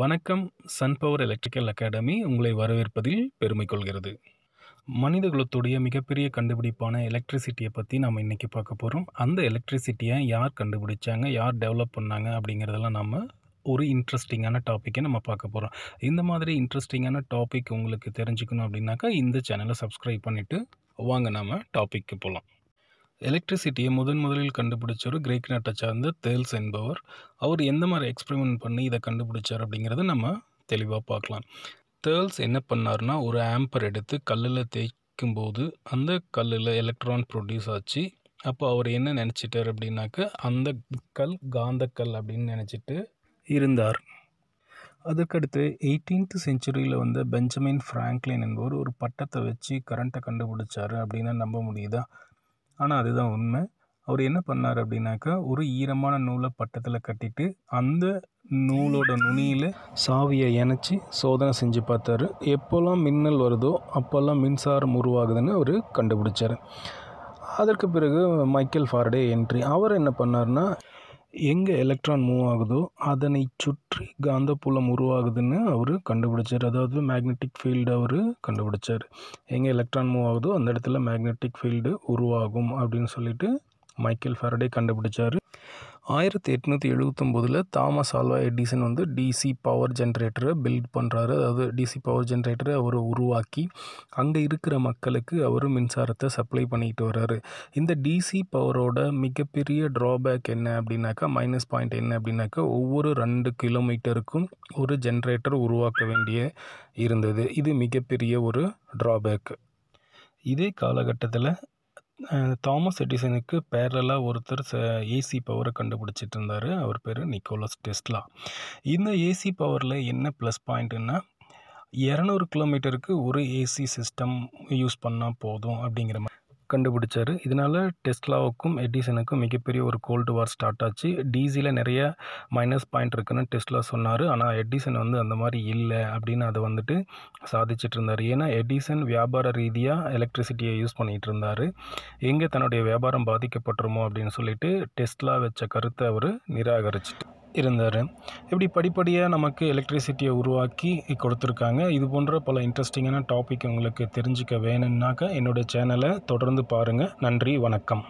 வணக்கம் சன்பவர் electrical academy உங்களை வரவேற்பதில் பெருமை கொள்கிறது மனித குலத்துடைய மிகப்பெரிய கண்டுபிடிப்பான எலக்ட்ரிசிட்டியை பற்றி நம்ம இன்றைக்கி பார்க்க போகிறோம் அந்த எலக்ட்ரிசிட்டியை யார் கண்டுபிடிச்சாங்க யார் டெவலப் பண்ணாங்க அப்படிங்கிறதெல்லாம் நம்ம ஒரு இன்ட்ரெஸ்டிங்கான டாப்பிக்கை நம்ம பார்க்க போகிறோம் இந்த மாதிரி இன்ட்ரெஸ்டிங்கான டாபிக் உங்களுக்கு தெரிஞ்சுக்கணும் அப்படின்னாக்கா இந்த சேனலை சப்ஸ்கிரைப் பண்ணிவிட்டு வாங்க நம்ம டாப்பிக்கு போகலாம் எலக்ட்ரிசிட்டியை முதன் முதலில் கண்டுபிடிச்சவர் கிரேக் நாட்டை சார்ந்த தேல்ஸ் என்பவர் அவர் எந்த மாதிரி எக்ஸ்பெரிமெண்ட் பண்ணி இதை கண்டுபிடிச்சார் அப்படிங்கிறத நம்ம தெளிவாக பார்க்கலாம் தேர்ல்ஸ் என்ன பண்ணார்னா ஒரு ஆம்பர் எடுத்து கல்லில் தேய்க்கும் போது அந்த கல்லில் எலக்ட்ரான் ப்ரொடியூஸ் ஆச்சு அப்போ அவர் என்ன நினச்சிட்டார் அப்படின்னாக்க அந்த கல் காந்தக்கல் அப்படின்னு நினச்சிட்டு இருந்தார் அதுக்கடுத்து எயிட்டீன்த் செஞ்சுரியில் வந்து பெஞ்சமின் ஃப்ராங்க்லின் என்பவர் ஒரு பட்டத்தை வச்சு கரண்ட்டை கண்டுபிடிச்சார் அப்படின்னு நம்ப முடியுதா ஆனால் அதுதான் உண்மை அவர் என்ன பண்ணார் அப்படின்னாக்கா ஒரு ஈரமான நூலை பட்டத்தில் கட்டிட்டு அந்த நூலோட நுனியில் சாவியை இணைச்சி சோதனை செஞ்சு பார்த்தாரு எப்போல்லாம் மின்னல் வருதோ அப்போல்லாம் மின்சாரம் உருவாகுதுன்னு அவர் கண்டுபிடிச்சார் அதற்கு பிறகு மைக்கேல் ஃபார்டே என்ட்ரி அவர் என்ன பண்ணார்னா எங்கே எலக்ட்ரான் மூவ் ஆகுதோ அதனை சுற்றி காந்தப்புலம் உருவாகுதுன்னு அவர் கண்டுபிடிச்சார் அதாவது மேக்னெட்டிக் ஃபீல்டு அவர் கண்டுபிடிச்சார் எங்கே எலக்ட்ரான் மூவ் ஆகுதோ அந்த இடத்துல மேக்னெட்டிக் ஃபீல்டு உருவாகும் அப்படின்னு சொல்லிட்டு மைக்கேல் ஃபேரடே கண்டுபிடிச்சார் ஆயிரத்தி எட்நூற்றி எழுபத்தொம்போதில் தாமஸ் ஆல்வா எடிசன் வந்து டிசி பவர் ஜென்ரேட்டரை பில்ட் பண்ணுறாரு அதாவது டிசி பவர் ஜென்ரேட்டரை அவர் உருவாக்கி அங்கே இருக்கிற மக்களுக்கு அவர் மின்சாரத்தை சப்ளை பண்ணிக்கிட்டு வர்றாரு இந்த டிசி பவரோட மிகப்பெரிய ட்ராபேக் என்ன அப்படின்னாக்கா மைனஸ் பாயிண்ட் என்ன அப்படின்னாக்கா ஒவ்வொரு ரெண்டு கிலோமீட்டருக்கும் ஒரு ஜென்ரேட்டர் உருவாக்க வேண்டிய இருந்தது இது மிகப்பெரிய ஒரு ட்ராபேக்கு இதே காலகட்டத்தில் தாமஸ் எடிசனுக்கு பேரலாக ஒருத்தர் ஏசி பவரை கண்டுபிடிச்சிட்டு இருந்தார் அவர் பேர் நிக்கோலஸ் டெஸ்ட்லா இந்த ஏசி பவரில் என்ன ப்ளஸ் பாயிண்ட்டுன்னா இரநூறு கிலோமீட்டருக்கு ஒரு ஏசி சிஸ்டம் யூஸ் பண்ணால் போதும் அப்படிங்கிற மாதிரி கண்டுபிடிச்சார் இதனால் டெஸ்ட்லாவுக்கும் எடிசனுக்கும் மிகப்பெரிய ஒரு கோல்டு வார் ஸ்டார்ட் ஆச்சு டிசியில் நிறைய மைனஸ் பாயிண்ட் இருக்குன்னு டெஸ்ட்லா சொன்னார் ஆனால் எடிசன் வந்து அந்த மாதிரி இல்லை அப்படின்னு அதை வந்துட்டு சாதிச்சுட்டு இருந்தார் ஏன்னா எடிசன் வியாபார ரீதியாக எலக்ட்ரிசிட்டியை யூஸ் பண்ணிகிட்டு இருந்தார் எங்கே தன்னுடைய வியாபாரம் பாதிக்கப்பட்டுருமோ அப்படின்னு சொல்லிட்டு டெஸ்ட்லா வச்ச கருத்தை அவர் நிராகரிச்சிட்டு இருந்தார் இப்படி படிப்படியாக நமக்கு எலக்ட்ரிசிட்டியை உருவாக்கி கொடுத்துருக்காங்க இது போன்ற பல இன்ட்ரெஸ்டிங்கான டாபிக் உங்களுக்கு தெரிஞ்சுக்க வேணும்னாக்கா என்னோடய சேனலை தொடர்ந்து பாருங்கள் நன்றி வணக்கம்